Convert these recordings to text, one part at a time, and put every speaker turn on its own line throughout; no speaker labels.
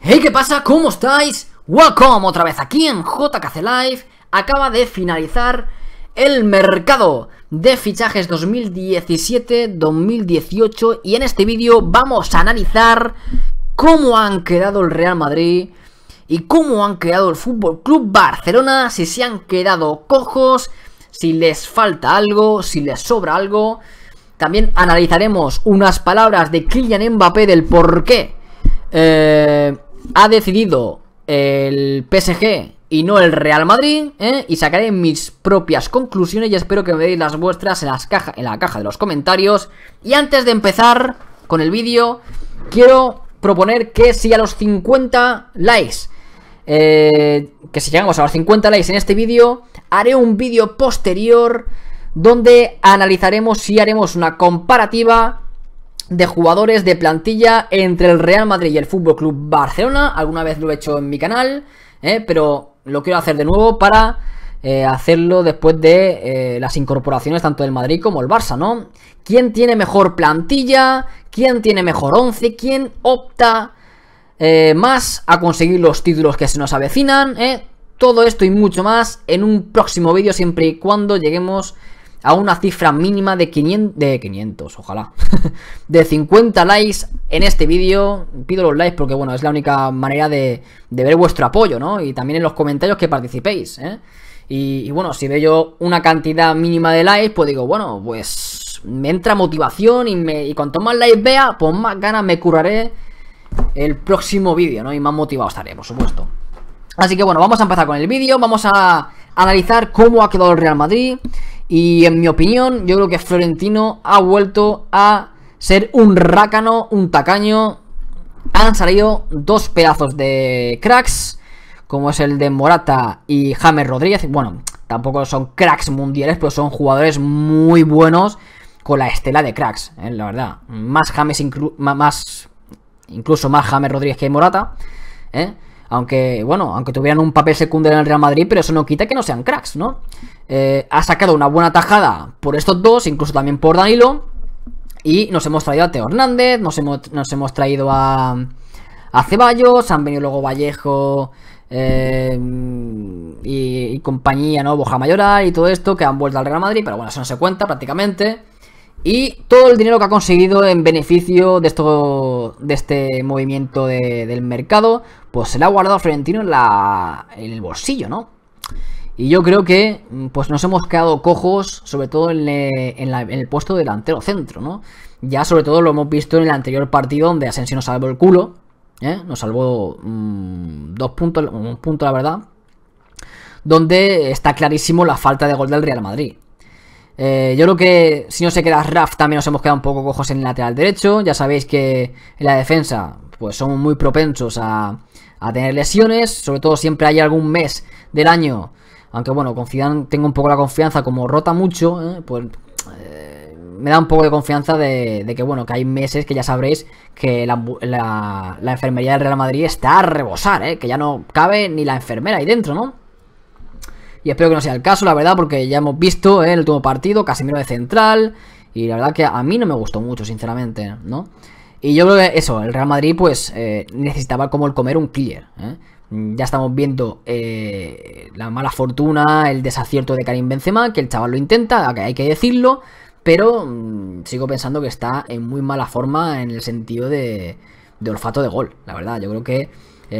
Hey, ¿qué pasa? ¿Cómo estáis? Welcome otra vez aquí en JKC Live. Acaba de finalizar el mercado de fichajes 2017-2018 y en este vídeo vamos a analizar cómo han quedado el Real Madrid, y cómo han creado el Fútbol Club Barcelona, si se han quedado cojos, si les falta algo, si les sobra algo. También analizaremos unas palabras de Kylian Mbappé del por qué eh, ha decidido el PSG y no el Real Madrid. Eh, y sacaré mis propias conclusiones y espero que veáis las vuestras en, en la caja de los comentarios. Y antes de empezar con el vídeo, quiero proponer que si a los 50 likes eh, que si llegamos a los 50 likes en este vídeo, haré un vídeo posterior donde analizaremos si haremos una comparativa de jugadores de plantilla entre el Real Madrid y el Fútbol Club Barcelona. Alguna vez lo he hecho en mi canal, eh, pero lo quiero hacer de nuevo para eh, hacerlo después de las incorporaciones tanto del Madrid como el Barça, ¿no? ¿Quién tiene mejor plantilla? ¿Quién tiene mejor once? ¿Quién opta eh, más, a conseguir los títulos que se nos avecinan, eh. todo esto y mucho más en un próximo vídeo siempre y cuando lleguemos a una cifra mínima de 500, de 500 ojalá, de 50 likes en este vídeo. Pido los likes porque, bueno, es la única manera de, ver vuestro apoyo, ¿no? Y también en los comentarios que participéis, ¿eh? Y, bueno, si veo yo una cantidad mínima de likes, pues digo, bueno, pues me entra motivación y, me, y cuanto más likes vea, pues más ganas me curaré el próximo vídeo, ¿no? Y más motivado estaré, por supuesto. Así que bueno, vamos a empezar con el vídeo, vamos a analizar cómo ha quedado el Real Madrid y en mi opinión, yo creo que Florentino ha vuelto a ser un rácano, un tacaño. Han salido dos pedazos de cracks, como es el de Morata y James Rodríguez. Bueno, tampoco son cracks mundiales, pero son jugadores muy buenos con la estela de cracks, eh, la verdad. Más James, más incluso más James Rodríguez que Morata, ¿eh? aunque bueno, aunque tuvieran un papel secundario en el Real Madrid, pero eso no quita que no sean cracks, ¿no? Eh, ha sacado una buena tajada por estos dos, incluso también por Danilo, y nos hemos traído a Teo Hernández, nos hemos, nos hemos traído a, a Ceballos, han venido luego Vallejo eh, y, compañía, ¿no? Boja Mayoral y todo esto, que han vuelto al Real Madrid, pero bueno, eso no se cuenta prácticamente. Y todo el dinero que ha conseguido en beneficio de, esto, de este movimiento del mercado, pues se lo ha guardado Florentino en, en el bolsillo, ¿no? Y yo creo que mm, pues nos hemos quedado cojos, sobre todo en, eh, el puesto delantero centro, ¿no? Ya sobre todo lo hemos visto en el anterior partido donde Asensio nos salvó el culo, ¿eh? Nos salvó mm, dos puntos, un punto la verdad, donde está clarísimo la falta de gol del Real Madrid. Eh, yo creo que si no se queda Raf también nos hemos quedado un poco cojos en el lateral derecho. Ya sabéis que en la defensa pues somos muy propensos a, tener lesiones. Sobre todo siempre hay algún mes del año. Aunque bueno, tengo un poco la confianza, como rota mucho, ¿eh? pues eh, me da un poco de confianza de, que bueno, que hay meses que ya sabréis que la, la enfermería del Real Madrid está a rebosar, que ya no cabe ni la enfermera ahí dentro, ¿no? Y espero que no sea el caso, la verdad, porque ya hemos visto en eh, el último partido Casimiro de central. Y la verdad que a mí no me gustó mucho, sinceramente, ¿no? Y yo creo que eso, el Real Madrid pues eh, necesitaba como el comer un clear. ¿eh? Ya estamos viendo la mala fortuna, el desacierto de Karim Benzema, que el chaval lo intenta, hay que decirlo. Pero mm, sigo pensando que está en muy mala forma en el sentido de, de olfato de gol, la verdad. Yo creo que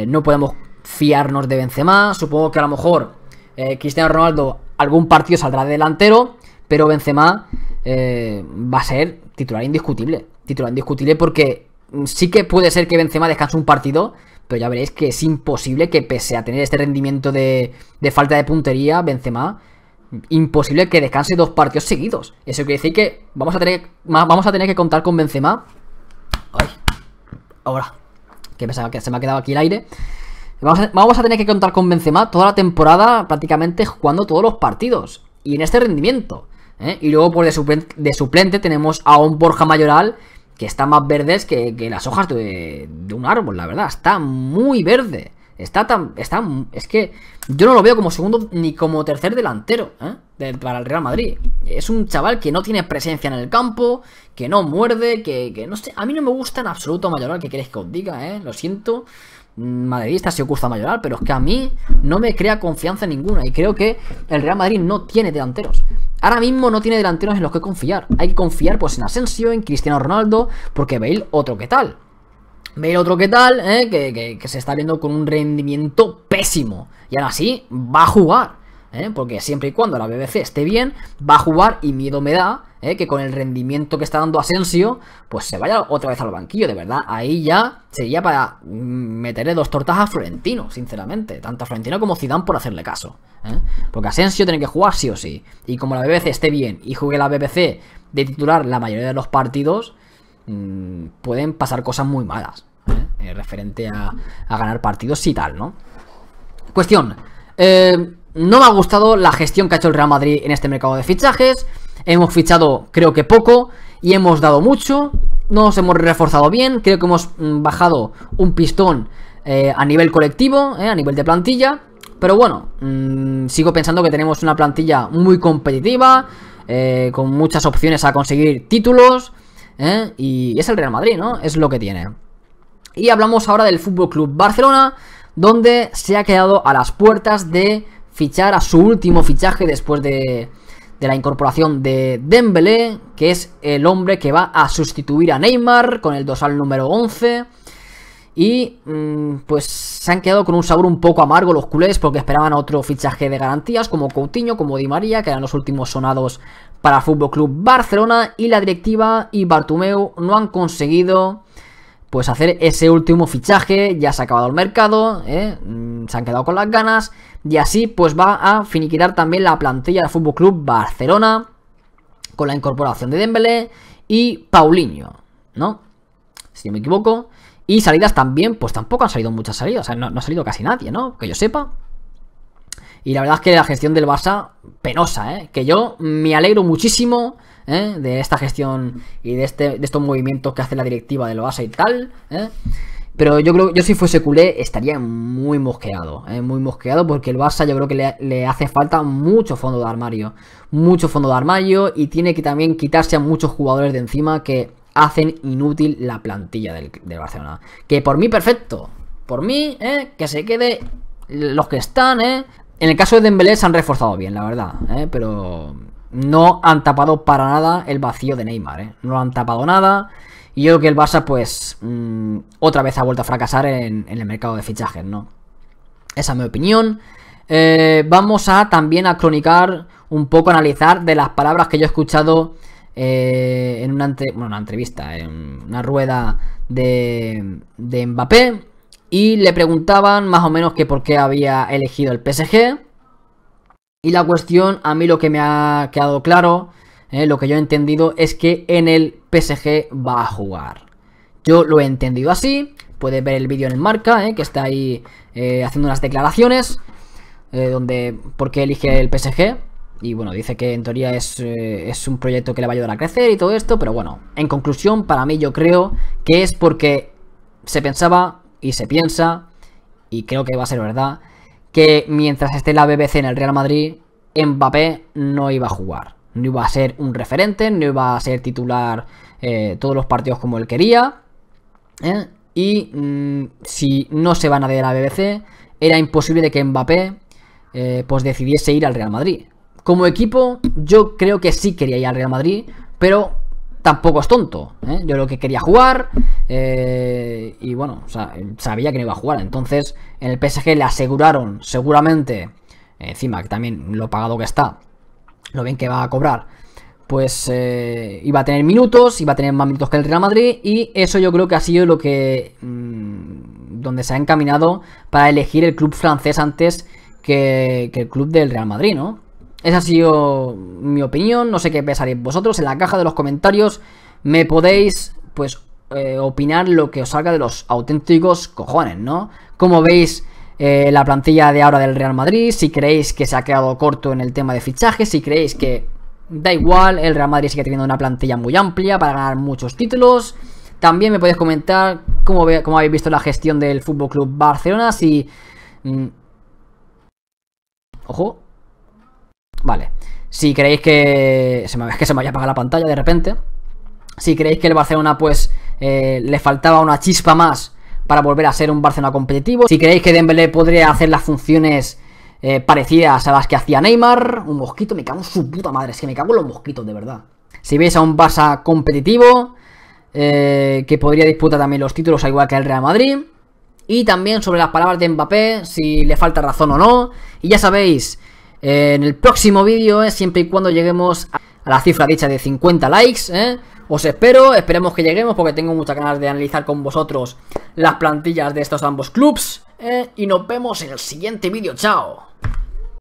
no podemos fiarnos de Benzema. Supongo que a lo mejor eh, Cristiano Ronaldo algún partido saldrá de delantero, pero Benzema eh, va a ser titular indiscutible. Titular indiscutible porque sí que puede ser que Benzema descanse un partido, pero ya veréis que es imposible que pese a tener este rendimiento de, falta de puntería, Benzema, imposible que descanse dos partidos seguidos. Eso quiere decir que vamos a tener, vamos a tener que contar con Benzema. Ay, ahora, que, pensaba que se me ha quedado aquí el aire. Vamos a, tener que contar con Benzema toda la temporada prácticamente jugando todos los partidos. Y en este rendimiento. ¿eh? Y luego por pues, de suplente, tenemos a un Borja Mayoral que está más verde que, las hojas de, un árbol, la verdad. Está muy verde. Está tan. Está, es que yo no lo veo como segundo ni como tercer delantero ¿eh? para el Real Madrid. Es un chaval que no tiene presencia en el campo, que no muerde, que, no sé. A mí no me gusta en absoluto Mayoral, que queréis que os diga, ¿eh? Lo siento madridista si os gusta mayoral, pero es que a mí no me crea confianza ninguna y creo que el Real Madrid no tiene delanteros. Ahora mismo no tiene delanteros en los que confiar. Hay que confiar pues en Asensio, en Cristiano Ronaldo, porque Bale otro que tal. Bale otro que tal, eh, que, se está viendo con un rendimiento pésimo. Y ahora así, va a jugar. ¿eh? porque siempre y cuando la BBC esté bien, va a jugar y miedo me da ¿eh? que con el rendimiento que está dando Asensio, pues se vaya otra vez al banquillo, de verdad. Ahí ya sería para mm, meterle dos tortas a Florentino, sinceramente. Tanto a Florentino como Zidane por hacerle caso. ¿eh? Porque Asensio tiene que jugar sí o sí. Y como la BBC esté bien y juegue la BBC de titular la mayoría de los partidos, mm, pueden pasar cosas muy malas. referente a, ganar partidos y tal, ¿no? Cuestión. Eh, no me ha gustado la gestión que ha hecho el Real Madrid en este mercado de fichajes. Hemos fichado creo que poco y hemos dado mucho. Nos hemos reforzado bien, creo que hemos mm, bajado un pistón eh, a nivel colectivo, eh, a nivel de plantilla. Pero bueno, mm, sigo pensando que tenemos una plantilla muy competitiva, eh, con muchas opciones a conseguir títulos. Y es el Real Madrid, ¿no? Es lo que tiene. Y hablamos ahora del Fútbol Club Barcelona, donde se ha quedado a las puertas de fichar a su último fichaje después de, la incorporación de Dembélé, que es el hombre que va a sustituir a Neymar con el dosal número 11. Y mm, pues se han quedado con un sabor un poco amargo los culés porque esperaban otro fichaje de garantías como Coutinho, como Di María, que eran los últimos sonados para el Fútbol Club Barcelona. Y la directiva y Bartumeu no han conseguido pues hacer ese último fichaje, ya se ha acabado el mercado, ¿eh? mm, se han quedado con las ganas y así pues va a finiquitar también la plantilla del Fútbol Club Barcelona con la incorporación de Dembélé y Paulinho, ¿no? Si no me equivoco. Y salidas también, pues tampoco han salido muchas salidas, o sea, no, no ha salido casi nadie, ¿no? Que yo sepa. Y la verdad es que la gestión del Barça, penosa, ¿eh? Que yo me alegro muchísimo ¿eh? de esta gestión y de, este, estos movimientos que hace la directiva del Barça y tal, ¿eh? Pero yo creo yo si fuese culé estaría muy mosqueado, ¿eh? muy mosqueado porque el Barça yo creo que le, hace falta mucho fondo de armario, mucho fondo de armario y tiene que también quitarse a muchos jugadores de encima que hacen inútil la plantilla del, del Barcelona. Que por mí perfecto, por mí, ¿eh? que se quede los que están, ¿eh? En el caso de Dembélé se han reforzado bien, la verdad, ¿eh? pero no han tapado para nada el vacío de Neymar, ¿eh? no han tapado nada. Y yo creo que el Barça, pues, mm, otra vez ha vuelto a fracasar en, el mercado de fichajes, ¿no? Esa es mi opinión. Eh, vamos a también a cronicar un poco, analizar de las palabras que yo he escuchado eh, en una, entrevista, en una rueda de Mbappé y le preguntaban más o menos que por qué había elegido el PSG. Y la cuestión, a mí lo que me ha quedado claro, eh, lo que yo he entendido es que en el PSG va a jugar. Yo lo he entendido así, puedes ver el vídeo en el marca, eh, que está ahí eh, haciendo unas declaraciones, donde por qué elige el PSG. Y bueno, dice que en teoría es, es un proyecto que le va a ayudar a crecer y todo esto, pero bueno, en conclusión, para mí yo creo que es porque se pensaba y se piensa, y creo que va a ser verdad, que mientras esté la BBC en el Real Madrid, Mbappé no iba a jugar. No iba a ser un referente, no iba a ser titular eh, todos los partidos como él quería. ¿eh? Y mm, si no se van a de la BBC, era imposible que Mbappé eh, pues decidiese ir al Real Madrid. Como equipo, yo creo que sí quería ir al Real Madrid, pero tampoco es tonto. ¿eh? Yo lo que quería jugar eh, y bueno, sabía que no iba a jugar. Entonces en el PSG le aseguraron seguramente, eh, encima que también lo pagado que está, lo bien que va a cobrar, pues iba a tener minutos, iba a tener más minutos que el Real Madrid y eso yo creo que ha sido lo que... Mm, donde se ha encaminado para elegir el club francés antes que el club del Real Madrid, ¿no? Esa ha sido mi opinión, no sé qué pensaréis vosotros. En la caja de los comentarios me podéis, pues, eh, opinar lo que os salga de los auténticos cojones, ¿no? Como veis eh, la plantilla de ahora del Real Madrid? Si creéis que se ha quedado corto en el tema de fichajes, si creéis que da igual, el Real Madrid sigue teniendo una plantilla muy amplia para ganar muchos títulos. También me podéis comentar cómo, ve, cómo habéis visto la gestión del Fútbol Club Barcelona, si. Mm, ojo, Vale. Si creéis que se me, es que se me vaya a la pantalla de repente. Si creéis que el Barcelona pues eh, le faltaba una chispa más para volver a ser un Barcelona competitivo. Si creéis que Dembélé podría hacer las funciones eh, parecidas a las que hacía Neymar. Un mosquito, me cago en su puta madre. Es que me cago en los mosquitos, de verdad. Si veis a un Barça competitivo, eh, que podría disputar también los títulos al igual que el Real Madrid. Y también sobre las palabras de Mbappé, si le falta razón o no. Y ya sabéis, en el próximo vídeo, ¿eh? siempre y cuando lleguemos a la cifra dicha de 50 likes, ¿eh? Os espero, esperemos que lleguemos porque tengo muchas ganas de analizar con vosotros las plantillas de estos ambos clubs. ¿eh? Y nos vemos en el siguiente vídeo, chao.